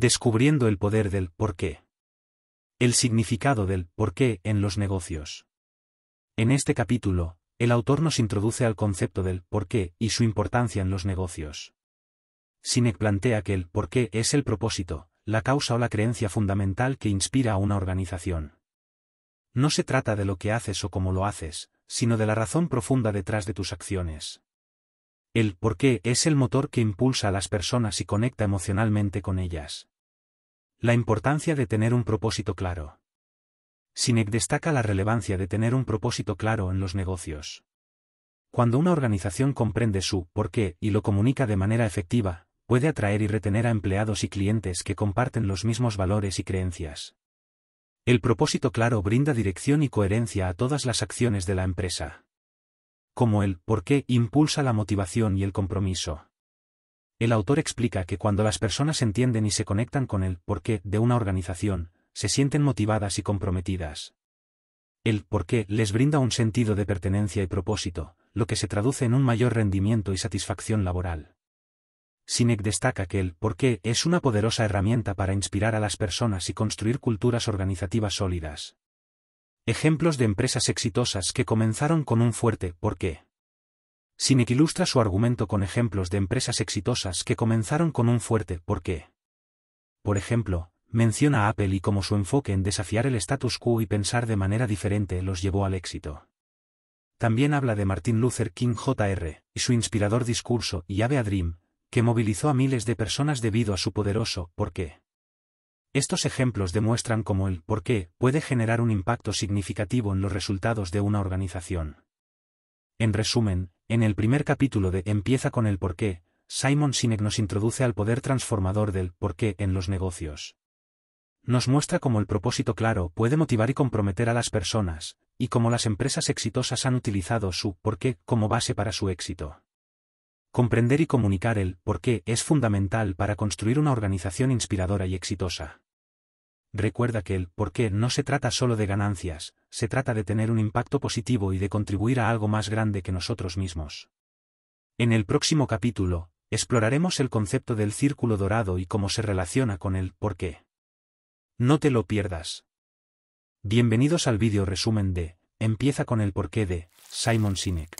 Descubriendo el poder del por qué. El significado del por qué en los negocios. En este capítulo, el autor nos introduce al concepto del por qué y su importancia en los negocios. Sinek plantea que el por qué es el propósito, la causa o la creencia fundamental que inspira a una organización. No se trata de lo que haces o cómo lo haces, sino de la razón profunda detrás de tus acciones. El por qué es el motor que impulsa a las personas y conecta emocionalmente con ellas. La importancia de tener un propósito claro. SINEC destaca la relevancia de tener un propósito claro en los negocios. Cuando una organización comprende su por qué y lo comunica de manera efectiva, puede atraer y retener a empleados y clientes que comparten los mismos valores y creencias. El propósito claro brinda dirección y coherencia a todas las acciones de la empresa como el por qué impulsa la motivación y el compromiso. El autor explica que cuando las personas entienden y se conectan con el por qué de una organización, se sienten motivadas y comprometidas. El por qué les brinda un sentido de pertenencia y propósito, lo que se traduce en un mayor rendimiento y satisfacción laboral. Sinek destaca que el por qué es una poderosa herramienta para inspirar a las personas y construir culturas organizativas sólidas. Ejemplos de empresas exitosas que comenzaron con un fuerte ¿por qué? Sinek ilustra su argumento con ejemplos de empresas exitosas que comenzaron con un fuerte ¿por qué? Por ejemplo, menciona a Apple y cómo su enfoque en desafiar el status quo y pensar de manera diferente los llevó al éxito. También habla de Martin Luther King Jr. y su inspirador discurso y Ave a Dream, que movilizó a miles de personas debido a su poderoso ¿por qué? Estos ejemplos demuestran cómo el por qué puede generar un impacto significativo en los resultados de una organización. En resumen, en el primer capítulo de Empieza con el por qué, Simon Sinek nos introduce al poder transformador del por qué en los negocios. Nos muestra cómo el propósito claro puede motivar y comprometer a las personas, y cómo las empresas exitosas han utilizado su por qué como base para su éxito. Comprender y comunicar el por qué es fundamental para construir una organización inspiradora y exitosa. Recuerda que el por qué no se trata solo de ganancias, se trata de tener un impacto positivo y de contribuir a algo más grande que nosotros mismos. En el próximo capítulo, exploraremos el concepto del círculo dorado y cómo se relaciona con el por qué. No te lo pierdas. Bienvenidos al vídeo resumen de Empieza con el porqué de Simon Sinek.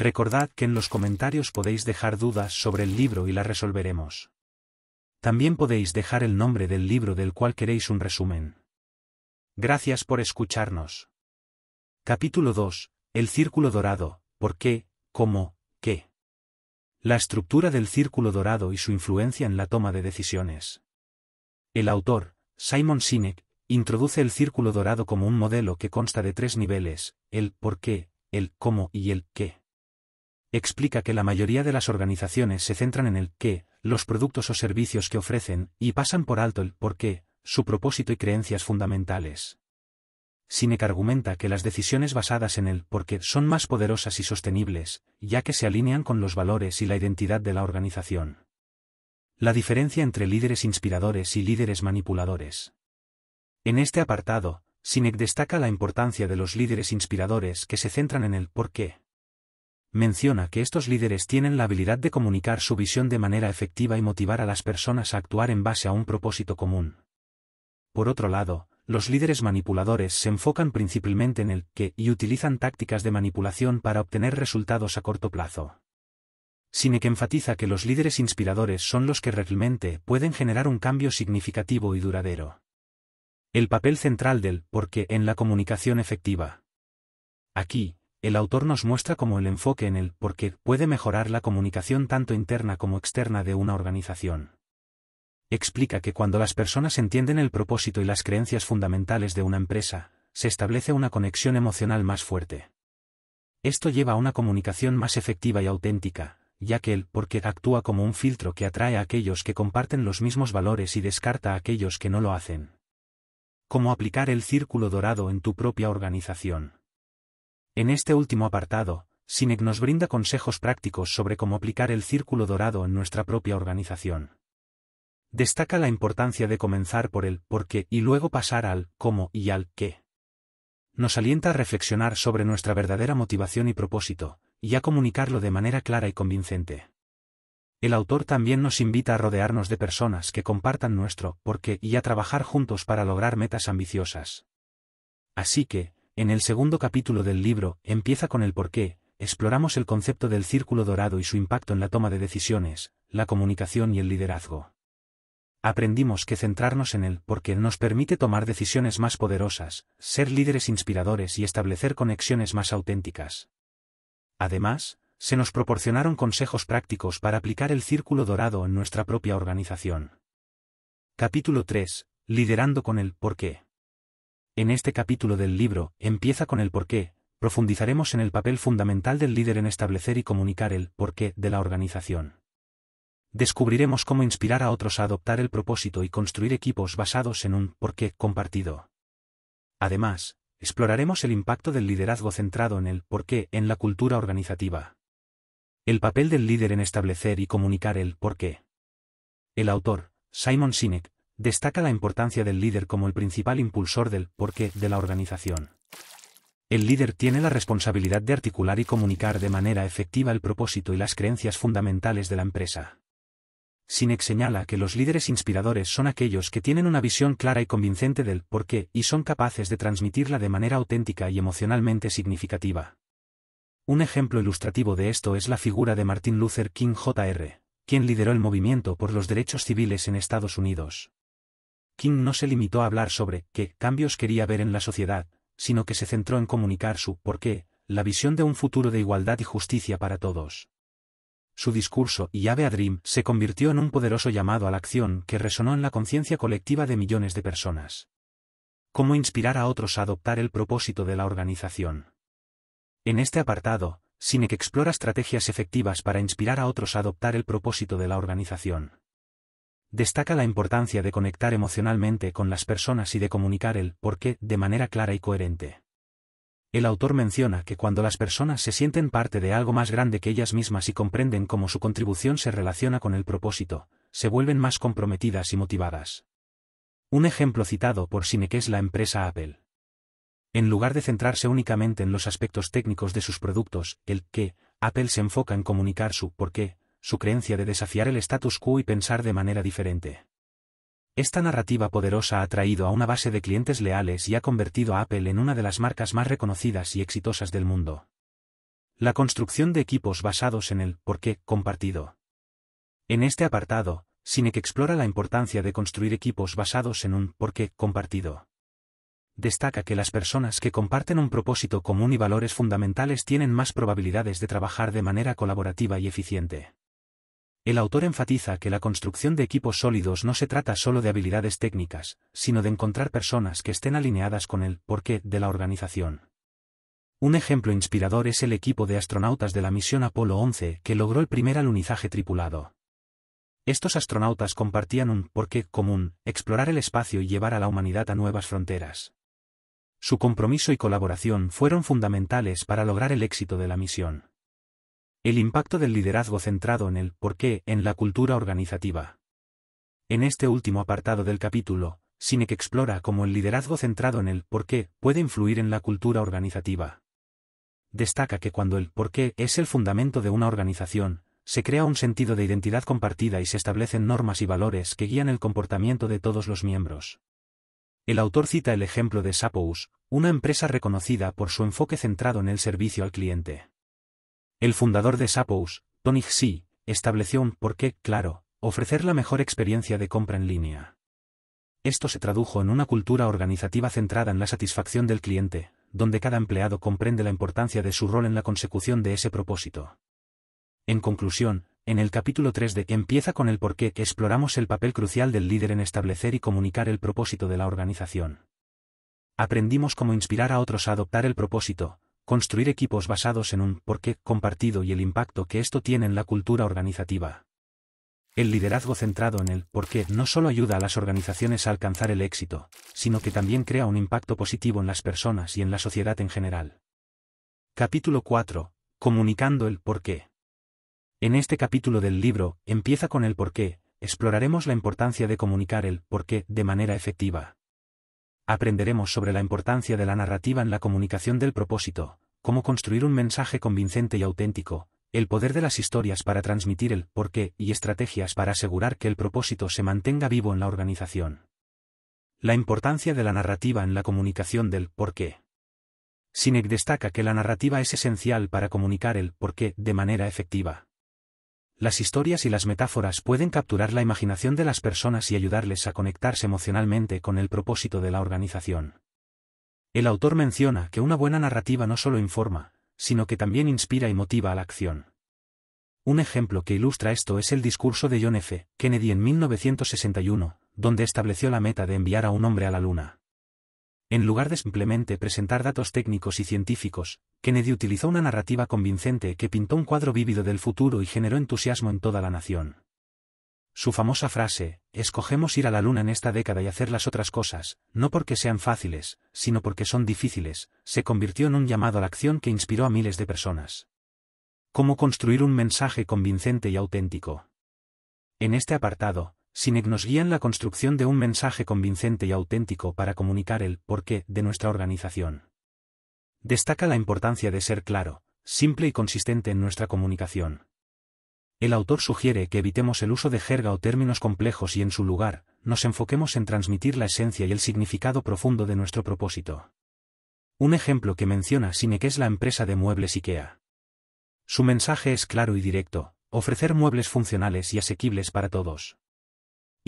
Recordad que en los comentarios podéis dejar dudas sobre el libro y las resolveremos. También podéis dejar el nombre del libro del cual queréis un resumen. Gracias por escucharnos. Capítulo 2. El círculo dorado. ¿Por qué? ¿Cómo? ¿Qué? La estructura del círculo dorado y su influencia en la toma de decisiones. El autor, Simon Sinek, introduce el círculo dorado como un modelo que consta de tres niveles, el por qué, el cómo y el qué explica que la mayoría de las organizaciones se centran en el qué, los productos o servicios que ofrecen, y pasan por alto el por qué, su propósito y creencias fundamentales. Sinek argumenta que las decisiones basadas en el por qué son más poderosas y sostenibles, ya que se alinean con los valores y la identidad de la organización. La diferencia entre líderes inspiradores y líderes manipuladores. En este apartado, Sinek destaca la importancia de los líderes inspiradores que se centran en el por qué menciona que estos líderes tienen la habilidad de comunicar su visión de manera efectiva y motivar a las personas a actuar en base a un propósito común. Por otro lado, los líderes manipuladores se enfocan principalmente en el que y utilizan tácticas de manipulación para obtener resultados a corto plazo. Sinek que enfatiza que los líderes inspiradores son los que realmente pueden generar un cambio significativo y duradero. El papel central del «porque» en la comunicación efectiva. Aquí, el autor nos muestra cómo el enfoque en el por qué puede mejorar la comunicación tanto interna como externa de una organización. Explica que cuando las personas entienden el propósito y las creencias fundamentales de una empresa, se establece una conexión emocional más fuerte. Esto lleva a una comunicación más efectiva y auténtica, ya que el por qué actúa como un filtro que atrae a aquellos que comparten los mismos valores y descarta a aquellos que no lo hacen. ¿Cómo aplicar el círculo dorado en tu propia organización? En este último apartado, Sineg nos brinda consejos prácticos sobre cómo aplicar el círculo dorado en nuestra propia organización. Destaca la importancia de comenzar por el por qué y luego pasar al cómo y al qué. Nos alienta a reflexionar sobre nuestra verdadera motivación y propósito, y a comunicarlo de manera clara y convincente. El autor también nos invita a rodearnos de personas que compartan nuestro por qué y a trabajar juntos para lograr metas ambiciosas. Así que, en el segundo capítulo del libro, empieza con el porqué, exploramos el concepto del círculo dorado y su impacto en la toma de decisiones, la comunicación y el liderazgo. Aprendimos que centrarnos en el porqué nos permite tomar decisiones más poderosas, ser líderes inspiradores y establecer conexiones más auténticas. Además, se nos proporcionaron consejos prácticos para aplicar el círculo dorado en nuestra propia organización. Capítulo 3. Liderando con el porqué. En este capítulo del libro, empieza con el porqué, profundizaremos en el papel fundamental del líder en establecer y comunicar el porqué de la organización. Descubriremos cómo inspirar a otros a adoptar el propósito y construir equipos basados en un porqué compartido. Además, exploraremos el impacto del liderazgo centrado en el porqué en la cultura organizativa. El papel del líder en establecer y comunicar el porqué. El autor, Simon Sinek, destaca la importancia del líder como el principal impulsor del qué» de la organización. El líder tiene la responsabilidad de articular y comunicar de manera efectiva el propósito y las creencias fundamentales de la empresa. Sinek señala que los líderes inspiradores son aquellos que tienen una visión clara y convincente del por qué y son capaces de transmitirla de manera auténtica y emocionalmente significativa. Un ejemplo ilustrativo de esto es la figura de Martin Luther King Jr., quien lideró el movimiento por los derechos civiles en Estados Unidos. King no se limitó a hablar sobre qué cambios quería ver en la sociedad, sino que se centró en comunicar su por qué, la visión de un futuro de igualdad y justicia para todos. Su discurso y Ave a Dream se convirtió en un poderoso llamado a la acción que resonó en la conciencia colectiva de millones de personas. Cómo inspirar a otros a adoptar el propósito de la organización. En este apartado, Sinek explora estrategias efectivas para inspirar a otros a adoptar el propósito de la organización destaca la importancia de conectar emocionalmente con las personas y de comunicar el por qué de manera clara y coherente. El autor menciona que cuando las personas se sienten parte de algo más grande que ellas mismas y comprenden cómo su contribución se relaciona con el propósito, se vuelven más comprometidas y motivadas. Un ejemplo citado por Sinek es la empresa Apple. En lugar de centrarse únicamente en los aspectos técnicos de sus productos, el que, Apple se enfoca en comunicar su por qué su creencia de desafiar el status quo y pensar de manera diferente. Esta narrativa poderosa ha traído a una base de clientes leales y ha convertido a Apple en una de las marcas más reconocidas y exitosas del mundo. La construcción de equipos basados en el por qué compartido. En este apartado, Sinek explora la importancia de construir equipos basados en un por qué compartido. Destaca que las personas que comparten un propósito común y valores fundamentales tienen más probabilidades de trabajar de manera colaborativa y eficiente. El autor enfatiza que la construcción de equipos sólidos no se trata solo de habilidades técnicas, sino de encontrar personas que estén alineadas con el porqué de la organización. Un ejemplo inspirador es el equipo de astronautas de la misión Apolo 11 que logró el primer alunizaje tripulado. Estos astronautas compartían un porqué común, explorar el espacio y llevar a la humanidad a nuevas fronteras. Su compromiso y colaboración fueron fundamentales para lograr el éxito de la misión. El impacto del liderazgo centrado en el por qué en la cultura organizativa. En este último apartado del capítulo, Sinek explora cómo el liderazgo centrado en el por qué puede influir en la cultura organizativa. Destaca que cuando el por qué es el fundamento de una organización, se crea un sentido de identidad compartida y se establecen normas y valores que guían el comportamiento de todos los miembros. El autor cita el ejemplo de Sapous, una empresa reconocida por su enfoque centrado en el servicio al cliente. El fundador de Sapos, Tony Xi, estableció un porqué claro, ofrecer la mejor experiencia de compra en línea. Esto se tradujo en una cultura organizativa centrada en la satisfacción del cliente, donde cada empleado comprende la importancia de su rol en la consecución de ese propósito. En conclusión, en el capítulo 3 de Empieza con el porqué exploramos el papel crucial del líder en establecer y comunicar el propósito de la organización. Aprendimos cómo inspirar a otros a adoptar el propósito, construir equipos basados en un porqué compartido y el impacto que esto tiene en la cultura organizativa. El liderazgo centrado en el porqué no solo ayuda a las organizaciones a alcanzar el éxito, sino que también crea un impacto positivo en las personas y en la sociedad en general. Capítulo 4. Comunicando el porqué. En este capítulo del libro, Empieza con el porqué, exploraremos la importancia de comunicar el porqué de manera efectiva aprenderemos sobre la importancia de la narrativa en la comunicación del propósito, cómo construir un mensaje convincente y auténtico, el poder de las historias para transmitir el por qué y estrategias para asegurar que el propósito se mantenga vivo en la organización. La importancia de la narrativa en la comunicación del por qué. Sinek destaca que la narrativa es esencial para comunicar el por qué de manera efectiva las historias y las metáforas pueden capturar la imaginación de las personas y ayudarles a conectarse emocionalmente con el propósito de la organización. El autor menciona que una buena narrativa no solo informa, sino que también inspira y motiva a la acción. Un ejemplo que ilustra esto es el discurso de John F. Kennedy en 1961, donde estableció la meta de enviar a un hombre a la Luna. En lugar de simplemente presentar datos técnicos y científicos, Kennedy utilizó una narrativa convincente que pintó un cuadro vívido del futuro y generó entusiasmo en toda la nación. Su famosa frase, escogemos ir a la luna en esta década y hacer las otras cosas, no porque sean fáciles, sino porque son difíciles, se convirtió en un llamado a la acción que inspiró a miles de personas. ¿Cómo construir un mensaje convincente y auténtico? En este apartado, SINEC nos guía en la construcción de un mensaje convincente y auténtico para comunicar el porqué de nuestra organización. Destaca la importancia de ser claro, simple y consistente en nuestra comunicación. El autor sugiere que evitemos el uso de jerga o términos complejos y en su lugar, nos enfoquemos en transmitir la esencia y el significado profundo de nuestro propósito. Un ejemplo que menciona Sinek es la empresa de muebles IKEA. Su mensaje es claro y directo, ofrecer muebles funcionales y asequibles para todos.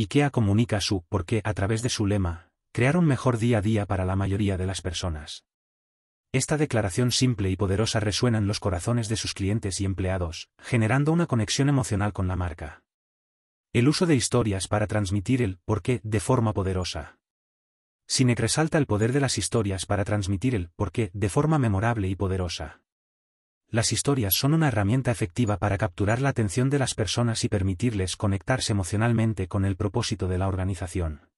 IKEA comunica su por qué a través de su lema, crear un mejor día a día para la mayoría de las personas. Esta declaración simple y poderosa resuena en los corazones de sus clientes y empleados, generando una conexión emocional con la marca. El uso de historias para transmitir el por qué de forma poderosa. Sinek resalta el poder de las historias para transmitir el por qué de forma memorable y poderosa las historias son una herramienta efectiva para capturar la atención de las personas y permitirles conectarse emocionalmente con el propósito de la organización.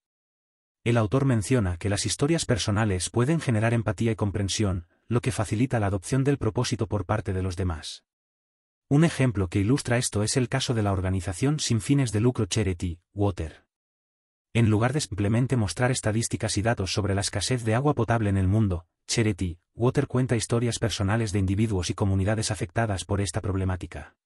El autor menciona que las historias personales pueden generar empatía y comprensión, lo que facilita la adopción del propósito por parte de los demás. Un ejemplo que ilustra esto es el caso de la organización sin fines de lucro Charity, Water. En lugar de simplemente mostrar estadísticas y datos sobre la escasez de agua potable en el mundo, Charity Water cuenta historias personales de individuos y comunidades afectadas por esta problemática.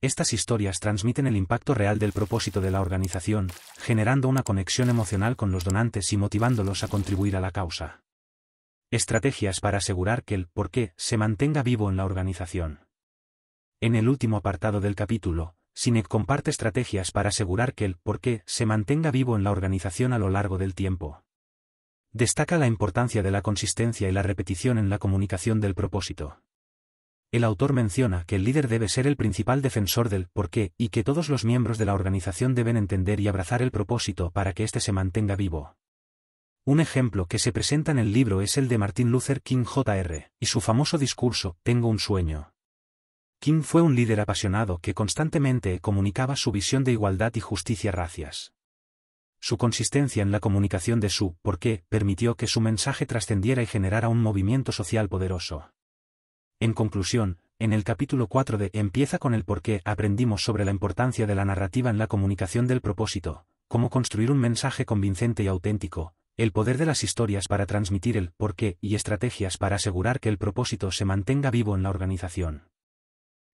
Estas historias transmiten el impacto real del propósito de la organización, generando una conexión emocional con los donantes y motivándolos a contribuir a la causa. Estrategias para asegurar que el por qué se mantenga vivo en la organización. En el último apartado del capítulo, SINEC comparte estrategias para asegurar que el por qué se mantenga vivo en la organización a lo largo del tiempo. Destaca la importancia de la consistencia y la repetición en la comunicación del propósito. El autor menciona que el líder debe ser el principal defensor del por qué y que todos los miembros de la organización deben entender y abrazar el propósito para que éste se mantenga vivo. Un ejemplo que se presenta en el libro es el de Martin Luther King Jr. y su famoso discurso Tengo un sueño. King fue un líder apasionado que constantemente comunicaba su visión de igualdad y justicia racias su consistencia en la comunicación de su por qué permitió que su mensaje trascendiera y generara un movimiento social poderoso. En conclusión, en el capítulo 4 de Empieza con el por qué aprendimos sobre la importancia de la narrativa en la comunicación del propósito, cómo construir un mensaje convincente y auténtico, el poder de las historias para transmitir el por qué y estrategias para asegurar que el propósito se mantenga vivo en la organización.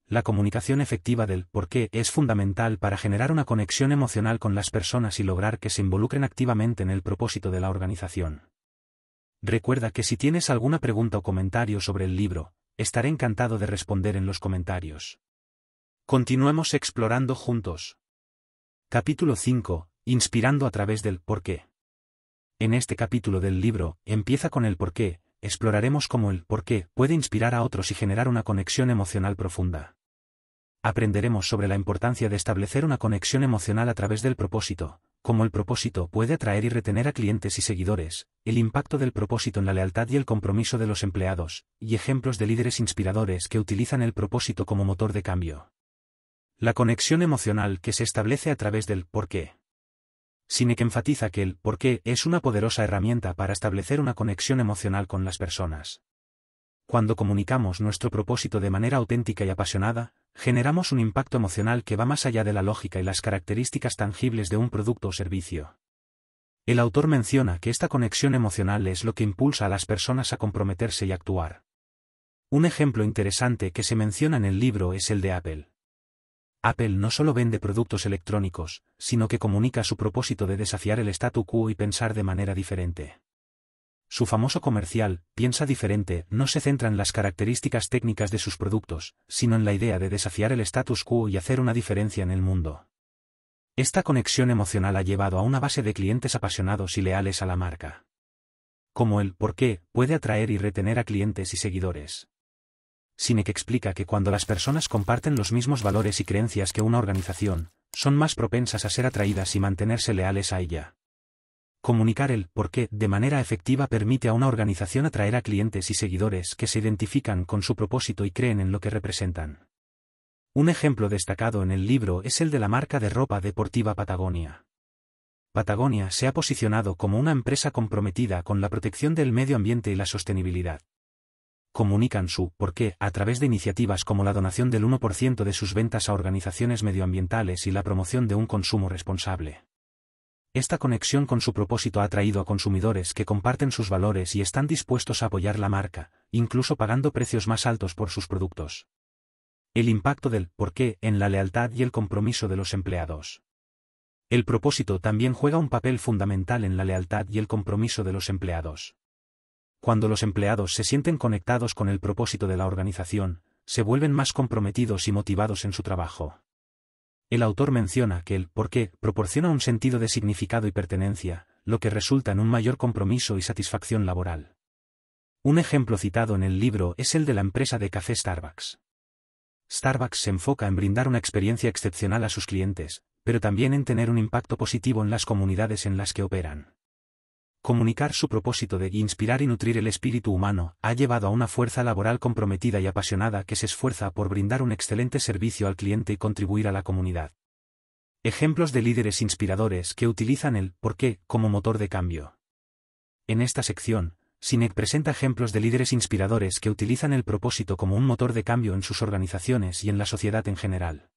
La comunicación efectiva del por qué es fundamental para generar una conexión emocional con las personas y lograr que se involucren activamente en el propósito de la organización. Recuerda que si tienes alguna pregunta o comentario sobre el libro, estaré encantado de responder en los comentarios. Continuemos explorando juntos. Capítulo 5. Inspirando a través del por qué. En este capítulo del libro, empieza con el por qué, exploraremos cómo el por qué puede inspirar a otros y generar una conexión emocional profunda. Aprenderemos sobre la importancia de establecer una conexión emocional a través del propósito, cómo el propósito puede atraer y retener a clientes y seguidores, el impacto del propósito en la lealtad y el compromiso de los empleados, y ejemplos de líderes inspiradores que utilizan el propósito como motor de cambio. La conexión emocional que se establece a través del por qué. Sinek enfatiza que el por qué es una poderosa herramienta para establecer una conexión emocional con las personas. Cuando comunicamos nuestro propósito de manera auténtica y apasionada, generamos un impacto emocional que va más allá de la lógica y las características tangibles de un producto o servicio. El autor menciona que esta conexión emocional es lo que impulsa a las personas a comprometerse y actuar. Un ejemplo interesante que se menciona en el libro es el de Apple. Apple no solo vende productos electrónicos, sino que comunica su propósito de desafiar el statu quo y pensar de manera diferente. Su famoso comercial, Piensa diferente, no se centra en las características técnicas de sus productos, sino en la idea de desafiar el status quo y hacer una diferencia en el mundo. Esta conexión emocional ha llevado a una base de clientes apasionados y leales a la marca. Como el por qué puede atraer y retener a clientes y seguidores. Sinek explica que cuando las personas comparten los mismos valores y creencias que una organización, son más propensas a ser atraídas y mantenerse leales a ella. Comunicar el por qué de manera efectiva permite a una organización atraer a clientes y seguidores que se identifican con su propósito y creen en lo que representan. Un ejemplo destacado en el libro es el de la marca de ropa deportiva Patagonia. Patagonia se ha posicionado como una empresa comprometida con la protección del medio ambiente y la sostenibilidad comunican su por qué a través de iniciativas como la donación del 1% de sus ventas a organizaciones medioambientales y la promoción de un consumo responsable. Esta conexión con su propósito ha atraído a consumidores que comparten sus valores y están dispuestos a apoyar la marca, incluso pagando precios más altos por sus productos. El impacto del por qué en la lealtad y el compromiso de los empleados. El propósito también juega un papel fundamental en la lealtad y el compromiso de los empleados cuando los empleados se sienten conectados con el propósito de la organización, se vuelven más comprometidos y motivados en su trabajo. El autor menciona que el por qué proporciona un sentido de significado y pertenencia, lo que resulta en un mayor compromiso y satisfacción laboral. Un ejemplo citado en el libro es el de la empresa de café Starbucks. Starbucks se enfoca en brindar una experiencia excepcional a sus clientes, pero también en tener un impacto positivo en las comunidades en las que operan. Comunicar su propósito de inspirar y nutrir el espíritu humano ha llevado a una fuerza laboral comprometida y apasionada que se esfuerza por brindar un excelente servicio al cliente y contribuir a la comunidad. Ejemplos de líderes inspiradores que utilizan el por qué como motor de cambio. En esta sección, SINEC presenta ejemplos de líderes inspiradores que utilizan el propósito como un motor de cambio en sus organizaciones y en la sociedad en general.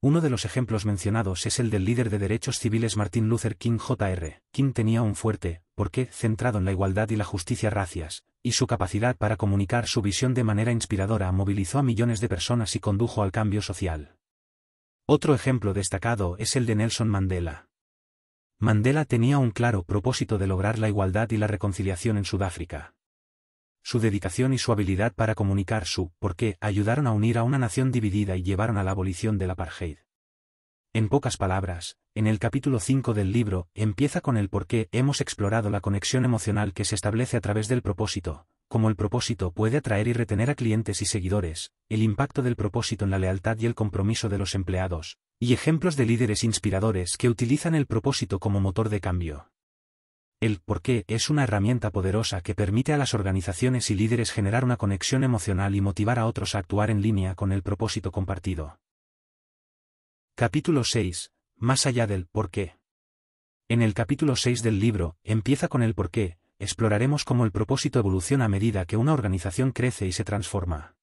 Uno de los ejemplos mencionados es el del líder de derechos civiles Martin Luther King Jr., King tenía un fuerte, porqué centrado en la igualdad y la justicia racias, y su capacidad para comunicar su visión de manera inspiradora movilizó a millones de personas y condujo al cambio social. Otro ejemplo destacado es el de Nelson Mandela. Mandela tenía un claro propósito de lograr la igualdad y la reconciliación en Sudáfrica. Su dedicación y su habilidad para comunicar su por qué ayudaron a unir a una nación dividida y llevaron a la abolición del apartheid. En pocas palabras, en el capítulo 5 del libro, empieza con el por qué hemos explorado la conexión emocional que se establece a través del propósito, cómo el propósito puede atraer y retener a clientes y seguidores, el impacto del propósito en la lealtad y el compromiso de los empleados, y ejemplos de líderes inspiradores que utilizan el propósito como motor de cambio. El por qué es una herramienta poderosa que permite a las organizaciones y líderes generar una conexión emocional y motivar a otros a actuar en línea con el propósito compartido. Capítulo 6. Más allá del por qué. En el capítulo 6 del libro, Empieza con el por qué, exploraremos cómo el propósito evoluciona a medida que una organización crece y se transforma.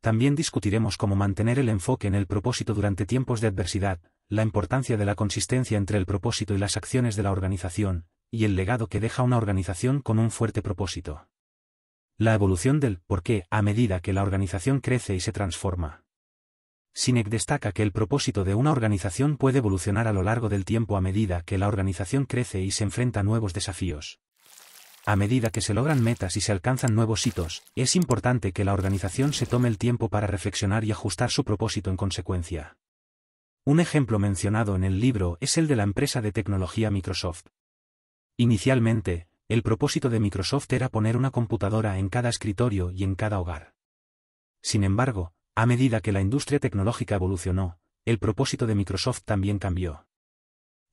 También discutiremos cómo mantener el enfoque en el propósito durante tiempos de adversidad, la importancia de la consistencia entre el propósito y las acciones de la organización, y el legado que deja una organización con un fuerte propósito. La evolución del por qué a medida que la organización crece y se transforma. Sinek destaca que el propósito de una organización puede evolucionar a lo largo del tiempo a medida que la organización crece y se enfrenta a nuevos desafíos. A medida que se logran metas y se alcanzan nuevos hitos, es importante que la organización se tome el tiempo para reflexionar y ajustar su propósito en consecuencia. Un ejemplo mencionado en el libro es el de la empresa de tecnología Microsoft. Inicialmente, el propósito de Microsoft era poner una computadora en cada escritorio y en cada hogar. Sin embargo, a medida que la industria tecnológica evolucionó, el propósito de Microsoft también cambió.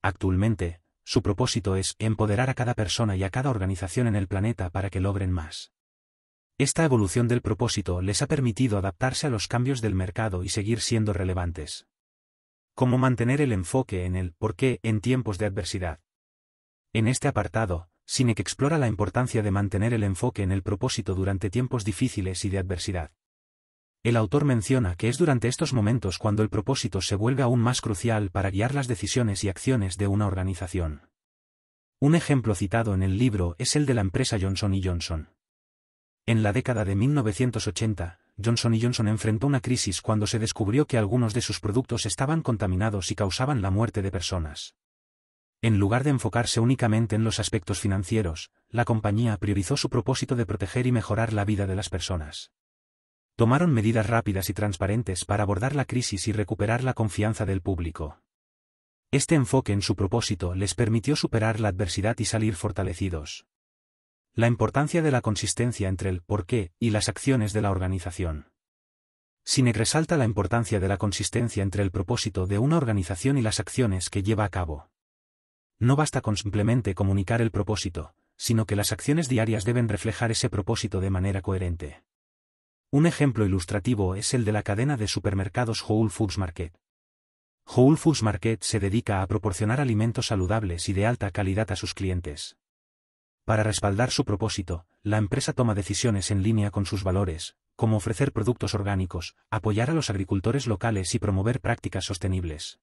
Actualmente, su propósito es empoderar a cada persona y a cada organización en el planeta para que logren más. Esta evolución del propósito les ha permitido adaptarse a los cambios del mercado y seguir siendo relevantes. Cómo mantener el enfoque en el por qué en tiempos de adversidad. En este apartado, Sinek explora la importancia de mantener el enfoque en el propósito durante tiempos difíciles y de adversidad. El autor menciona que es durante estos momentos cuando el propósito se vuelve aún más crucial para guiar las decisiones y acciones de una organización. Un ejemplo citado en el libro es el de la empresa Johnson Johnson. En la década de 1980, Johnson Johnson enfrentó una crisis cuando se descubrió que algunos de sus productos estaban contaminados y causaban la muerte de personas. En lugar de enfocarse únicamente en los aspectos financieros, la compañía priorizó su propósito de proteger y mejorar la vida de las personas. Tomaron medidas rápidas y transparentes para abordar la crisis y recuperar la confianza del público. Este enfoque en su propósito les permitió superar la adversidad y salir fortalecidos. La importancia de la consistencia entre el por qué y las acciones de la organización. Sinek resalta la importancia de la consistencia entre el propósito de una organización y las acciones que lleva a cabo. No basta con simplemente comunicar el propósito, sino que las acciones diarias deben reflejar ese propósito de manera coherente. Un ejemplo ilustrativo es el de la cadena de supermercados Whole Foods Market. Whole Foods Market se dedica a proporcionar alimentos saludables y de alta calidad a sus clientes. Para respaldar su propósito, la empresa toma decisiones en línea con sus valores, como ofrecer productos orgánicos, apoyar a los agricultores locales y promover prácticas sostenibles.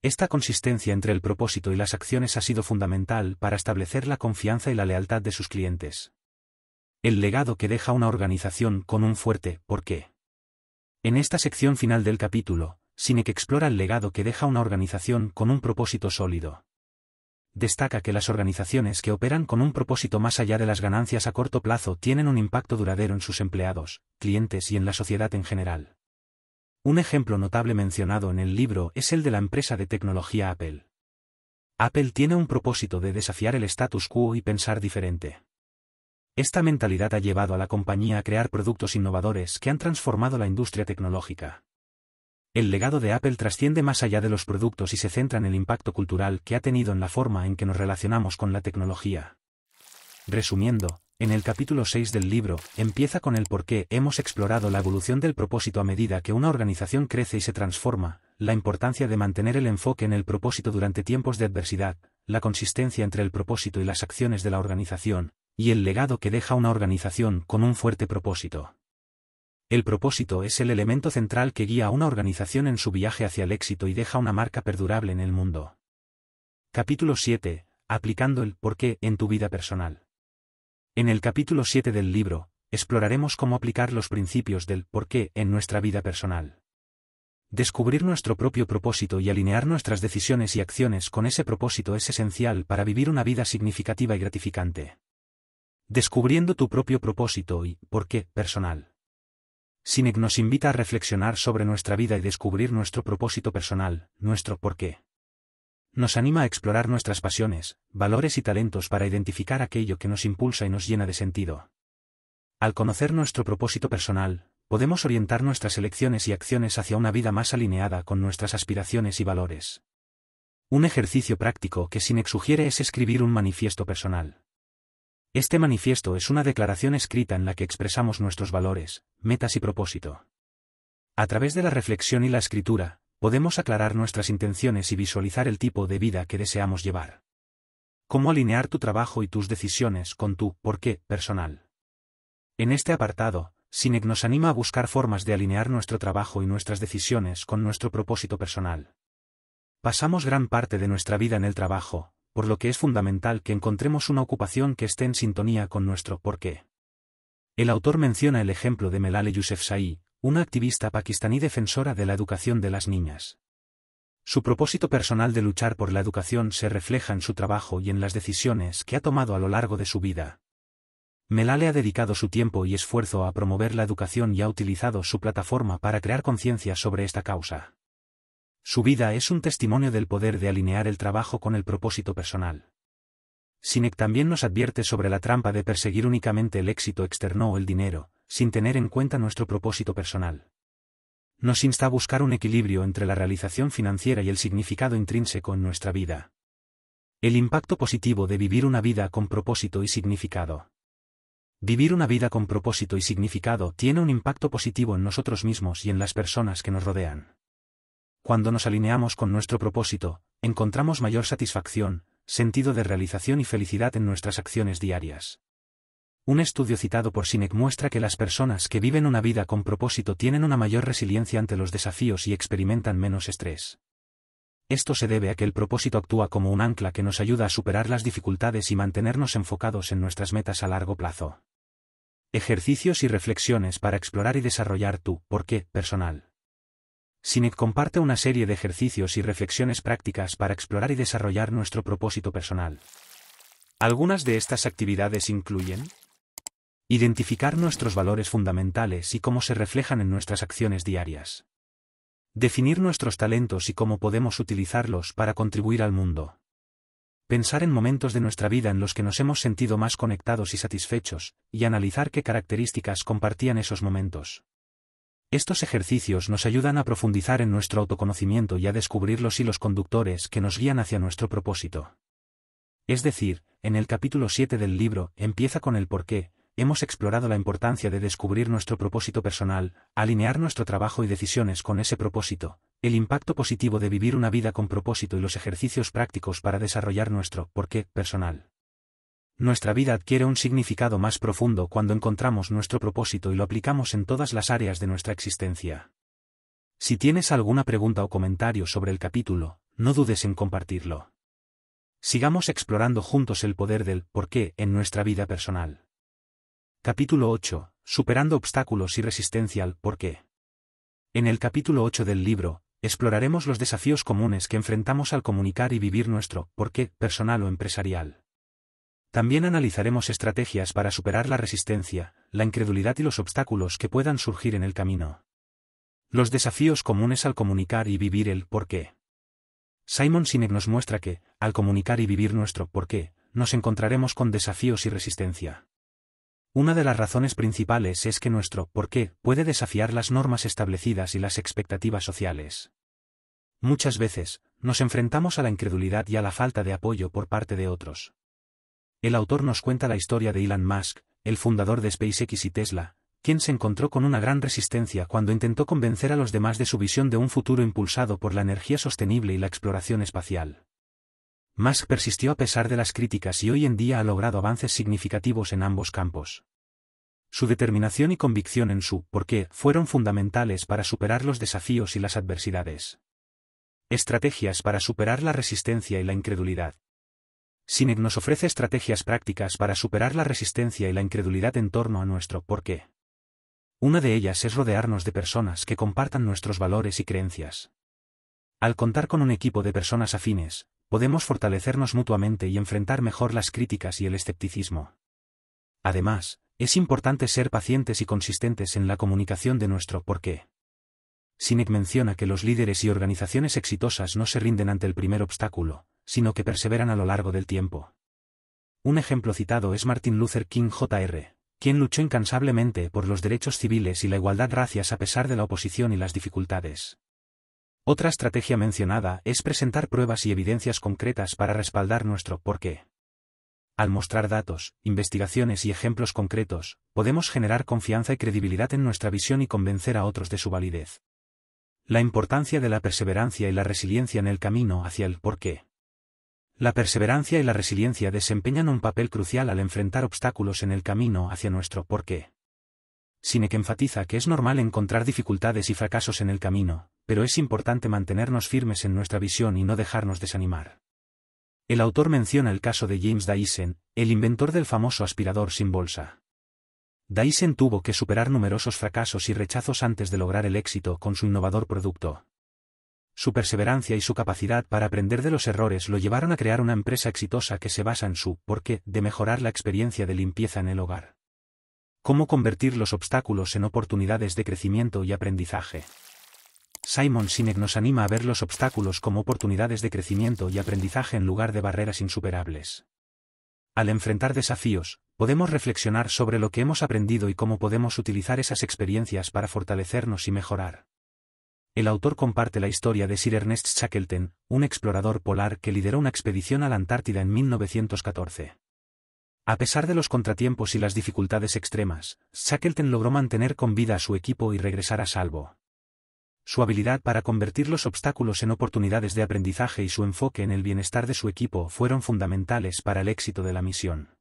Esta consistencia entre el propósito y las acciones ha sido fundamental para establecer la confianza y la lealtad de sus clientes. El legado que deja una organización con un fuerte por qué. En esta sección final del capítulo, Sinek explora el legado que deja una organización con un propósito sólido. Destaca que las organizaciones que operan con un propósito más allá de las ganancias a corto plazo tienen un impacto duradero en sus empleados, clientes y en la sociedad en general. Un ejemplo notable mencionado en el libro es el de la empresa de tecnología Apple. Apple tiene un propósito de desafiar el status quo y pensar diferente. Esta mentalidad ha llevado a la compañía a crear productos innovadores que han transformado la industria tecnológica. El legado de Apple trasciende más allá de los productos y se centra en el impacto cultural que ha tenido en la forma en que nos relacionamos con la tecnología. Resumiendo, en el capítulo 6 del libro, empieza con el por qué hemos explorado la evolución del propósito a medida que una organización crece y se transforma, la importancia de mantener el enfoque en el propósito durante tiempos de adversidad, la consistencia entre el propósito y las acciones de la organización, y el legado que deja una organización con un fuerte propósito. El propósito es el elemento central que guía a una organización en su viaje hacia el éxito y deja una marca perdurable en el mundo. Capítulo 7. Aplicando el por qué en tu vida personal. En el capítulo 7 del libro, exploraremos cómo aplicar los principios del por qué en nuestra vida personal. Descubrir nuestro propio propósito y alinear nuestras decisiones y acciones con ese propósito es esencial para vivir una vida significativa y gratificante. Descubriendo tu propio propósito y por qué personal. Sinek nos invita a reflexionar sobre nuestra vida y descubrir nuestro propósito personal, nuestro por qué nos anima a explorar nuestras pasiones, valores y talentos para identificar aquello que nos impulsa y nos llena de sentido. Al conocer nuestro propósito personal, podemos orientar nuestras elecciones y acciones hacia una vida más alineada con nuestras aspiraciones y valores. Un ejercicio práctico que sin sugiere es escribir un manifiesto personal. Este manifiesto es una declaración escrita en la que expresamos nuestros valores, metas y propósito. A través de la reflexión y la escritura, podemos aclarar nuestras intenciones y visualizar el tipo de vida que deseamos llevar. Cómo alinear tu trabajo y tus decisiones con tu por qué personal. En este apartado, Sinec nos anima a buscar formas de alinear nuestro trabajo y nuestras decisiones con nuestro propósito personal. Pasamos gran parte de nuestra vida en el trabajo, por lo que es fundamental que encontremos una ocupación que esté en sintonía con nuestro por qué. El autor menciona el ejemplo de Melale Yousefzai, una activista pakistaní defensora de la educación de las niñas. Su propósito personal de luchar por la educación se refleja en su trabajo y en las decisiones que ha tomado a lo largo de su vida. Melale ha dedicado su tiempo y esfuerzo a promover la educación y ha utilizado su plataforma para crear conciencia sobre esta causa. Su vida es un testimonio del poder de alinear el trabajo con el propósito personal. Sinek también nos advierte sobre la trampa de perseguir únicamente el éxito externo o el dinero, sin tener en cuenta nuestro propósito personal. Nos insta a buscar un equilibrio entre la realización financiera y el significado intrínseco en nuestra vida. El impacto positivo de vivir una vida con propósito y significado. Vivir una vida con propósito y significado tiene un impacto positivo en nosotros mismos y en las personas que nos rodean. Cuando nos alineamos con nuestro propósito, encontramos mayor satisfacción, sentido de realización y felicidad en nuestras acciones diarias. Un estudio citado por Sinek muestra que las personas que viven una vida con propósito tienen una mayor resiliencia ante los desafíos y experimentan menos estrés. Esto se debe a que el propósito actúa como un ancla que nos ayuda a superar las dificultades y mantenernos enfocados en nuestras metas a largo plazo. Ejercicios y reflexiones para explorar y desarrollar tu por qué personal. Sinek comparte una serie de ejercicios y reflexiones prácticas para explorar y desarrollar nuestro propósito personal. Algunas de estas actividades incluyen Identificar nuestros valores fundamentales y cómo se reflejan en nuestras acciones diarias. Definir nuestros talentos y cómo podemos utilizarlos para contribuir al mundo. Pensar en momentos de nuestra vida en los que nos hemos sentido más conectados y satisfechos, y analizar qué características compartían esos momentos. Estos ejercicios nos ayudan a profundizar en nuestro autoconocimiento y a descubrir los hilos conductores que nos guían hacia nuestro propósito. Es decir, en el capítulo 7 del libro, empieza con el por qué, hemos explorado la importancia de descubrir nuestro propósito personal, alinear nuestro trabajo y decisiones con ese propósito, el impacto positivo de vivir una vida con propósito y los ejercicios prácticos para desarrollar nuestro qué? personal. Nuestra vida adquiere un significado más profundo cuando encontramos nuestro propósito y lo aplicamos en todas las áreas de nuestra existencia. Si tienes alguna pregunta o comentario sobre el capítulo, no dudes en compartirlo. Sigamos explorando juntos el poder del por qué en nuestra vida personal. Capítulo 8. Superando obstáculos y resistencia al porqué qué. En el capítulo 8 del libro, exploraremos los desafíos comunes que enfrentamos al comunicar y vivir nuestro porqué qué personal o empresarial. También analizaremos estrategias para superar la resistencia, la incredulidad y los obstáculos que puedan surgir en el camino. Los desafíos comunes al comunicar y vivir el por qué. Simon Sinek nos muestra que, al comunicar y vivir nuestro por qué, nos encontraremos con desafíos y resistencia. Una de las razones principales es que nuestro por qué puede desafiar las normas establecidas y las expectativas sociales. Muchas veces, nos enfrentamos a la incredulidad y a la falta de apoyo por parte de otros. El autor nos cuenta la historia de Elon Musk, el fundador de SpaceX y Tesla, quien se encontró con una gran resistencia cuando intentó convencer a los demás de su visión de un futuro impulsado por la energía sostenible y la exploración espacial. Musk persistió a pesar de las críticas y hoy en día ha logrado avances significativos en ambos campos. Su determinación y convicción en su por qué fueron fundamentales para superar los desafíos y las adversidades. Estrategias para superar la resistencia y la incredulidad. sineg nos ofrece estrategias prácticas para superar la resistencia y la incredulidad en torno a nuestro por qué. Una de ellas es rodearnos de personas que compartan nuestros valores y creencias. Al contar con un equipo de personas afines, podemos fortalecernos mutuamente y enfrentar mejor las críticas y el escepticismo. Además, es importante ser pacientes y consistentes en la comunicación de nuestro por qué. Sinek menciona que los líderes y organizaciones exitosas no se rinden ante el primer obstáculo, sino que perseveran a lo largo del tiempo. Un ejemplo citado es Martin Luther King Jr., quien luchó incansablemente por los derechos civiles y la igualdad racias a pesar de la oposición y las dificultades. Otra estrategia mencionada es presentar pruebas y evidencias concretas para respaldar nuestro por qué. Al mostrar datos, investigaciones y ejemplos concretos, podemos generar confianza y credibilidad en nuestra visión y convencer a otros de su validez. La importancia de la perseverancia y la resiliencia en el camino hacia el por qué. La perseverancia y la resiliencia desempeñan un papel crucial al enfrentar obstáculos en el camino hacia nuestro por qué. Sinek enfatiza que es normal encontrar dificultades y fracasos en el camino, pero es importante mantenernos firmes en nuestra visión y no dejarnos desanimar. El autor menciona el caso de James Dyson, el inventor del famoso aspirador sin bolsa. Dyson tuvo que superar numerosos fracasos y rechazos antes de lograr el éxito con su innovador producto. Su perseverancia y su capacidad para aprender de los errores lo llevaron a crear una empresa exitosa que se basa en su «por qué» de mejorar la experiencia de limpieza en el hogar. Cómo convertir los obstáculos en oportunidades de crecimiento y aprendizaje. Simon Sinek nos anima a ver los obstáculos como oportunidades de crecimiento y aprendizaje en lugar de barreras insuperables. Al enfrentar desafíos, podemos reflexionar sobre lo que hemos aprendido y cómo podemos utilizar esas experiencias para fortalecernos y mejorar. El autor comparte la historia de Sir Ernest Shackleton, un explorador polar que lideró una expedición a la Antártida en 1914. A pesar de los contratiempos y las dificultades extremas, Shackleton logró mantener con vida a su equipo y regresar a salvo su habilidad para convertir los obstáculos en oportunidades de aprendizaje y su enfoque en el bienestar de su equipo fueron fundamentales para el éxito de la misión.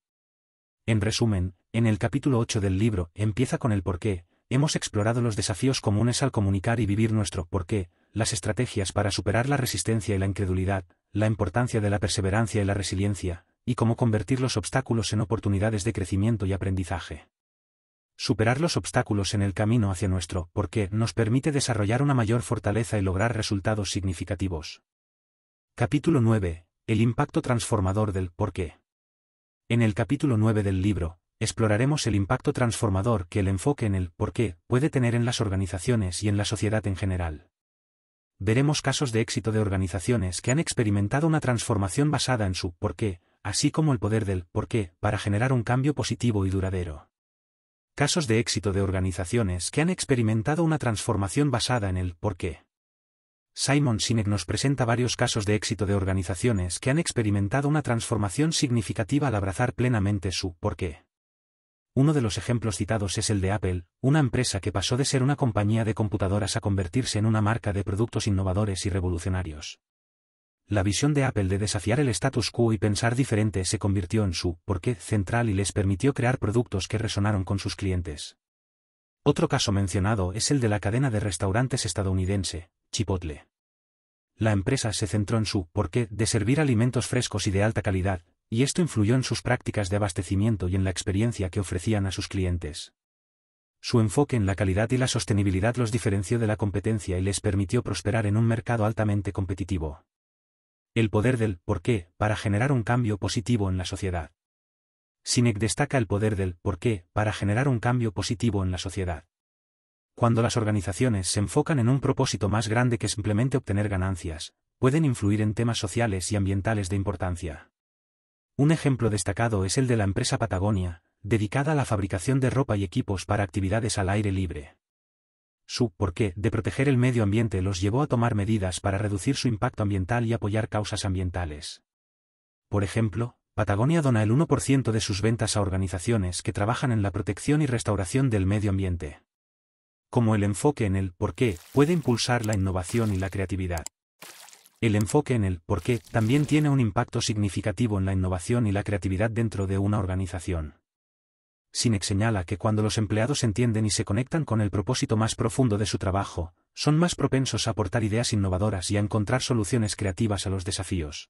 En resumen, en el capítulo 8 del libro empieza con el porqué, hemos explorado los desafíos comunes al comunicar y vivir nuestro por qué, las estrategias para superar la resistencia y la incredulidad, la importancia de la perseverancia y la resiliencia, y cómo convertir los obstáculos en oportunidades de crecimiento y aprendizaje. Superar los obstáculos en el camino hacia nuestro qué? nos permite desarrollar una mayor fortaleza y lograr resultados significativos. Capítulo 9. El impacto transformador del por qué. En el capítulo 9 del libro, exploraremos el impacto transformador que el enfoque en el por qué puede tener en las organizaciones y en la sociedad en general. Veremos casos de éxito de organizaciones que han experimentado una transformación basada en su por qué, así como el poder del por qué para generar un cambio positivo y duradero casos de éxito de organizaciones que han experimentado una transformación basada en el por qué. Simon Sinek nos presenta varios casos de éxito de organizaciones que han experimentado una transformación significativa al abrazar plenamente su por qué. Uno de los ejemplos citados es el de Apple, una empresa que pasó de ser una compañía de computadoras a convertirse en una marca de productos innovadores y revolucionarios. La visión de Apple de desafiar el status quo y pensar diferente se convirtió en su porqué central y les permitió crear productos que resonaron con sus clientes. Otro caso mencionado es el de la cadena de restaurantes estadounidense, Chipotle. La empresa se centró en su porqué de servir alimentos frescos y de alta calidad, y esto influyó en sus prácticas de abastecimiento y en la experiencia que ofrecían a sus clientes. Su enfoque en la calidad y la sostenibilidad los diferenció de la competencia y les permitió prosperar en un mercado altamente competitivo el poder del por qué para generar un cambio positivo en la sociedad. Sinek destaca el poder del por qué para generar un cambio positivo en la sociedad. Cuando las organizaciones se enfocan en un propósito más grande que simplemente obtener ganancias, pueden influir en temas sociales y ambientales de importancia. Un ejemplo destacado es el de la empresa Patagonia, dedicada a la fabricación de ropa y equipos para actividades al aire libre. Su qué» de proteger el medio ambiente los llevó a tomar medidas para reducir su impacto ambiental y apoyar causas ambientales. Por ejemplo, Patagonia dona el 1% de sus ventas a organizaciones que trabajan en la protección y restauración del medio ambiente. Como el enfoque en el por qué puede impulsar la innovación y la creatividad. El enfoque en el por qué también tiene un impacto significativo en la innovación y la creatividad dentro de una organización. Sinek señala que cuando los empleados entienden y se conectan con el propósito más profundo de su trabajo, son más propensos a aportar ideas innovadoras y a encontrar soluciones creativas a los desafíos.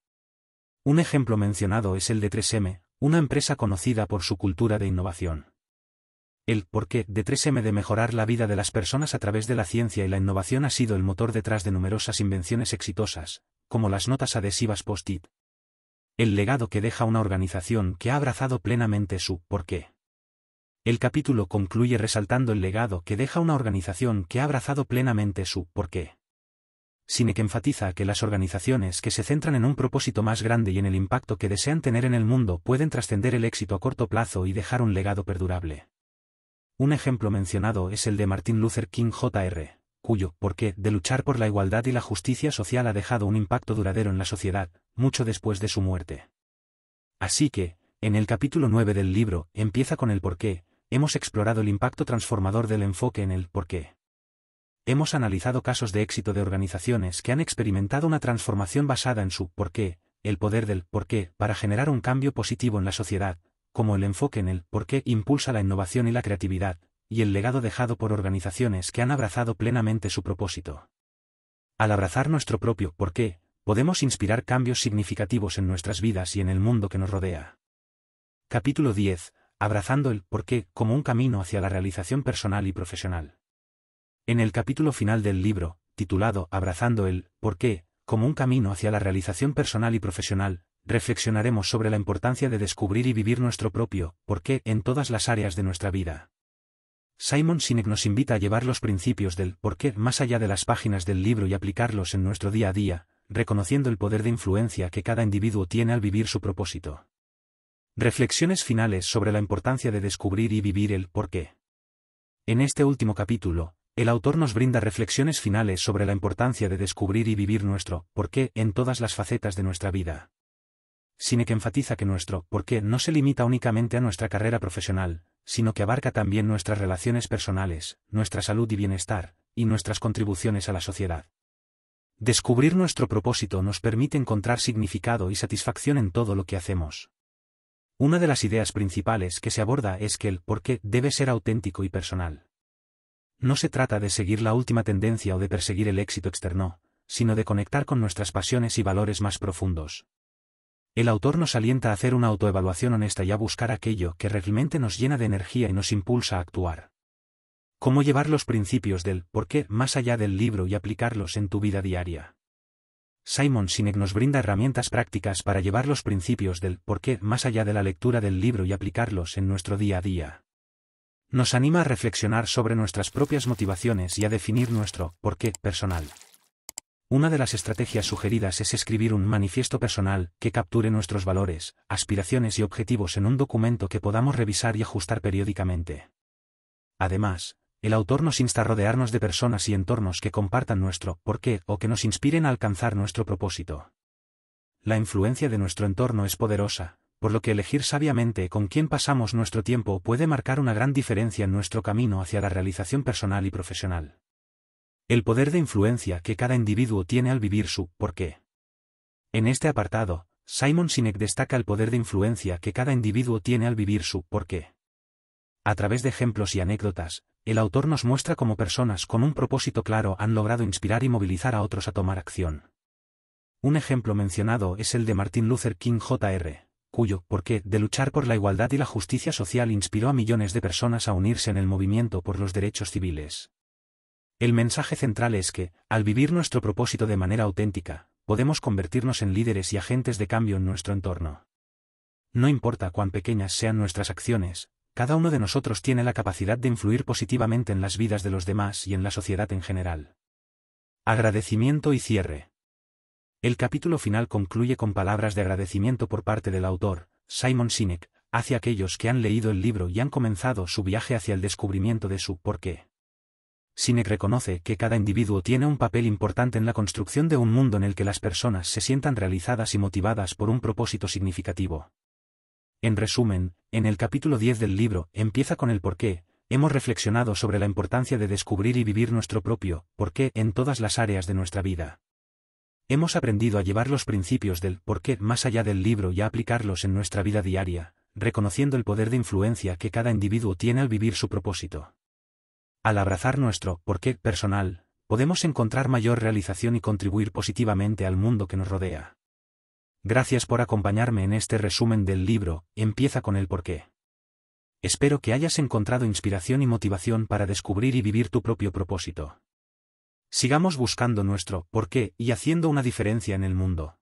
Un ejemplo mencionado es el de 3M, una empresa conocida por su cultura de innovación. El qué de 3M de mejorar la vida de las personas a través de la ciencia y la innovación ha sido el motor detrás de numerosas invenciones exitosas, como las notas adhesivas post-it. El legado que deja una organización que ha abrazado plenamente su por qué. El capítulo concluye resaltando el legado que deja una organización que ha abrazado plenamente su por qué. Sine que enfatiza que las organizaciones que se centran en un propósito más grande y en el impacto que desean tener en el mundo pueden trascender el éxito a corto plazo y dejar un legado perdurable. Un ejemplo mencionado es el de Martin Luther King Jr., cuyo por qué de luchar por la igualdad y la justicia social ha dejado un impacto duradero en la sociedad, mucho después de su muerte. Así que, en el capítulo 9 del libro, empieza con el porqué, hemos explorado el impacto transformador del enfoque en el por qué. Hemos analizado casos de éxito de organizaciones que han experimentado una transformación basada en su por qué, el poder del por qué para generar un cambio positivo en la sociedad, como el enfoque en el por qué impulsa la innovación y la creatividad, y el legado dejado por organizaciones que han abrazado plenamente su propósito. Al abrazar nuestro propio por qué, podemos inspirar cambios significativos en nuestras vidas y en el mundo que nos rodea. Capítulo 10 abrazando el por qué como un camino hacia la realización personal y profesional. En el capítulo final del libro, titulado Abrazando el por qué como un camino hacia la realización personal y profesional, reflexionaremos sobre la importancia de descubrir y vivir nuestro propio por qué en todas las áreas de nuestra vida. Simon Sinek nos invita a llevar los principios del por qué más allá de las páginas del libro y aplicarlos en nuestro día a día, reconociendo el poder de influencia que cada individuo tiene al vivir su propósito. Reflexiones finales sobre la importancia de descubrir y vivir el por qué. En este último capítulo, el autor nos brinda reflexiones finales sobre la importancia de descubrir y vivir nuestro por qué en todas las facetas de nuestra vida. que enfatiza que nuestro por qué no se limita únicamente a nuestra carrera profesional, sino que abarca también nuestras relaciones personales, nuestra salud y bienestar, y nuestras contribuciones a la sociedad. Descubrir nuestro propósito nos permite encontrar significado y satisfacción en todo lo que hacemos. Una de las ideas principales que se aborda es que el por qué debe ser auténtico y personal. No se trata de seguir la última tendencia o de perseguir el éxito externo, sino de conectar con nuestras pasiones y valores más profundos. El autor nos alienta a hacer una autoevaluación honesta y a buscar aquello que realmente nos llena de energía y nos impulsa a actuar. Cómo llevar los principios del por qué más allá del libro y aplicarlos en tu vida diaria. Simon Sinek nos brinda herramientas prácticas para llevar los principios del por qué más allá de la lectura del libro y aplicarlos en nuestro día a día. Nos anima a reflexionar sobre nuestras propias motivaciones y a definir nuestro por qué personal. Una de las estrategias sugeridas es escribir un manifiesto personal que capture nuestros valores, aspiraciones y objetivos en un documento que podamos revisar y ajustar periódicamente. Además, el autor nos insta a rodearnos de personas y entornos que compartan nuestro por qué o que nos inspiren a alcanzar nuestro propósito. La influencia de nuestro entorno es poderosa, por lo que elegir sabiamente con quién pasamos nuestro tiempo puede marcar una gran diferencia en nuestro camino hacia la realización personal y profesional. El poder de influencia que cada individuo tiene al vivir su por qué. En este apartado, Simon Sinek destaca el poder de influencia que cada individuo tiene al vivir su por qué. A través de ejemplos y anécdotas, el autor nos muestra cómo personas con un propósito claro han logrado inspirar y movilizar a otros a tomar acción. Un ejemplo mencionado es el de Martin Luther King Jr., cuyo porqué de luchar por la igualdad y la justicia social inspiró a millones de personas a unirse en el movimiento por los derechos civiles. El mensaje central es que, al vivir nuestro propósito de manera auténtica, podemos convertirnos en líderes y agentes de cambio en nuestro entorno. No importa cuán pequeñas sean nuestras acciones, cada uno de nosotros tiene la capacidad de influir positivamente en las vidas de los demás y en la sociedad en general. Agradecimiento y cierre. El capítulo final concluye con palabras de agradecimiento por parte del autor, Simon Sinek, hacia aquellos que han leído el libro y han comenzado su viaje hacia el descubrimiento de su por qué. Sinek reconoce que cada individuo tiene un papel importante en la construcción de un mundo en el que las personas se sientan realizadas y motivadas por un propósito significativo. En resumen, en el capítulo 10 del libro empieza con el porqué, hemos reflexionado sobre la importancia de descubrir y vivir nuestro propio porqué en todas las áreas de nuestra vida. Hemos aprendido a llevar los principios del porqué más allá del libro y a aplicarlos en nuestra vida diaria, reconociendo el poder de influencia que cada individuo tiene al vivir su propósito. Al abrazar nuestro porqué personal, podemos encontrar mayor realización y contribuir positivamente al mundo que nos rodea. Gracias por acompañarme en este resumen del libro, empieza con el porqué. Espero que hayas encontrado inspiración y motivación para descubrir y vivir tu propio propósito. Sigamos buscando nuestro porqué y haciendo una diferencia en el mundo.